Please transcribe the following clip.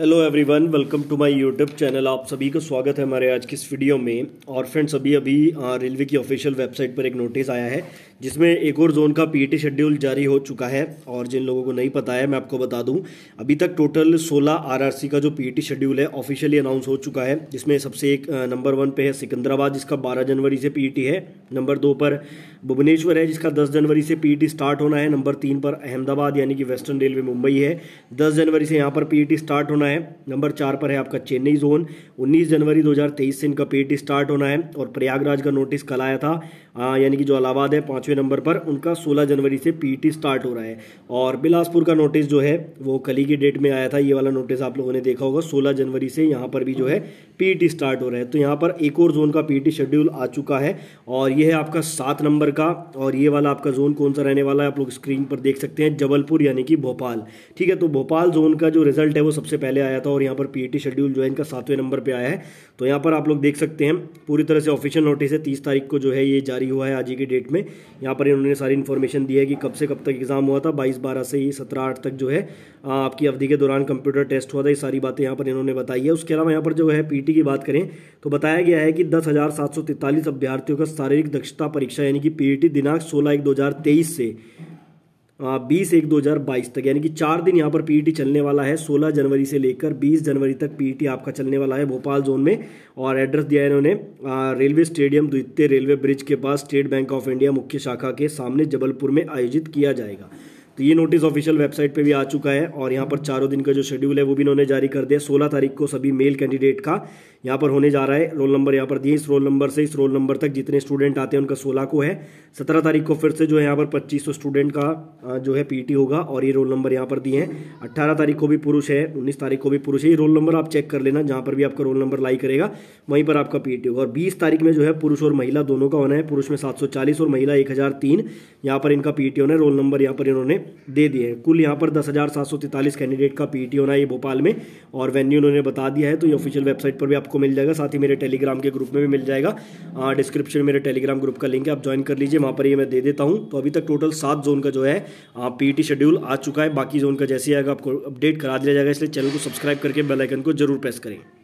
hello everyone welcome to my YouTube channel आप सभी का स्वागत है हमारे आज की इस वीडियो में और फ्रेंड्स अभी अभी रेलवे की ऑफिशियल वेबसाइट पर एक नोटिस आया है जिसमें एक और जोन का पीटी शेड्यूल जारी हो चुका है और जिन लोगों को नहीं पता है मैं आपको बता दूं अभी तक टोटल 16 आरआरसी का जो पीटी शेड्यूल है ऑफिशियली अनाउंस हो चुका है जिसमें सबसे एक नंबर वन पे है सिकंदराबाद जिसका बारह जनवरी से पीईटी है नंबर दो पर भुवनेश्वर है जिसका दस जनवरी से पीईटी स्टार्ट होना है नंबर तीन पर अहमदाबाद यानी कि वेस्टर्न रेलवे मुंबई है दस जनवरी से यहाँ पर पीईटी स्टार्ट होना है नंबर चार पर है आपका चेन्नई जोन उन्नीस जनवरी दो से इनका पीईटी स्टार्ट होना है और प्रयागराज का नोटिस कल आया था यानी कि जो इलाहाबाद है पाँच पाँचवें नंबर पर उनका सोलह जनवरी से पी स्टार्ट हो रहा है और बिलासपुर का नोटिस जो है वो कली की डेट में आया था ये वाला नोटिस आप लोगों ने देखा होगा सोलह जनवरी से यहाँ पर भी जो है पीटी स्टार्ट हो रहा है तो यहाँ पर एक और जोन का पीटी शेड्यूल आ चुका है और ये है आपका सात नंबर का और ये वाला आपका जोन कौन सा रहने वाला है आप लोग स्क्रीन पर देख सकते हैं जबलपुर यानी कि भोपाल ठीक है तो भोपाल जोन का जो रिजल्ट है वो सबसे पहले आया था और यहाँ पर पीटी शेड्यूल जो है इनका सातवें नंबर पर आया है तो यहाँ पर आप लोग देख सकते हैं पूरी तरह से ऑफिशियल नोटिस है तीस तारीख को जो है ये जारी हुआ है आज ही की डेट में यहाँ पर इन्होंने सारी इन्फॉर्मेशन दी है कि कब से कब तक एग्जाम हुआ था बाईस बारह से ही सत्रह आठ तक जो है आपकी अवधि के दौरान कंप्यूटर टेस्ट हुआ था ये सारी बातें यहाँ पर इन्होंने बताई है उसके अलावा यहाँ पर जो है पी पीटी की बात करें तो बताया गया है कि दस हज़ार सात सौ तैंतालीस अभ्यर्थियों का शारीरिक दक्षता परीक्षा यानी कि पीईटी दिनांक सोलह एक दो हज़ार तेईस से बीस एक दो हज़ार बाईस तक यानी कि चार दिन यहाँ पर पीईटी चलने वाला है सोलह जनवरी से लेकर बीस जनवरी तक पीईटी आपका चलने वाला है भोपाल जोन में और एड्रेस दिया है इन्होंने रेलवे स्टेडियम द्वितीय रेलवे ब्रिज के पास स्टेट बैंक ऑफ इंडिया मुख्य शाखा के सामने जबलपुर में आयोजित किया जाएगा तो ये नोटिस ऑफिशियल वेबसाइट पे भी आ चुका है और यहाँ पर चारों दिन का जो शेड्यूल है वो भी इन्होंने जारी कर दिया सोलह तारीख को सभी मेल कैंडिडेट का यहाँ पर होने जा रहा है रोल नंबर यहाँ पर दिए इस रोल नंबर से इस रोल नंबर तक जितने स्टूडेंट आते हैं उनका सोलह को है सत्रह तारीख को फिर से जो है यहाँ पर पच्चीस स्टूडेंट का जो है पीटी होगा और ये रोल नंबर यहाँ पर दिए हैं अट्ठारह तारीख को भी पुरुष है उन्नीस तारीख को भी पुरुष है ये रोल नंबर आप चेक कर लेना जहाँ पर भी आपका रोल नंबर लाई करेगा वहीं पर आपका पीटी होगा और बीस तारीख में जो है पुरुष और महिला दोनों का होना है पुरुष में सात और महिला एक यहाँ पर इनका पीटी होना है रोल नंबर यहाँ पर इन्होंने दे दिए हैं कुल यहाँ पर दस हज़ार सात सौ तैंतालीस कैंडिडेट का पीटी e होना है भोपाल में और वेन्यू उन्होंने बता दिया है तो ये ऑफिशियल वेबसाइट पर भी आपको मिल जाएगा साथ ही मेरे टेलीग्राम के ग्रुप में भी मिल जाएगा डिस्क्रिप्शन हाँ, मेरे टेलीग्राम ग्रुप का लिंक है आप ज्वाइन कर लीजिए वहाँ पर ये मैं दे देता हूँ तो अभी तक टोटल सात जोन का जो है पी हाँ, शेड्यूल e आ चुका है बाकी जोन का जैसे ही आएगा आपको अपडेट करा दिया जाएगा इसलिए चैनल को सब्सक्राइब करके बेलाइकन को जरूर प्रेस करें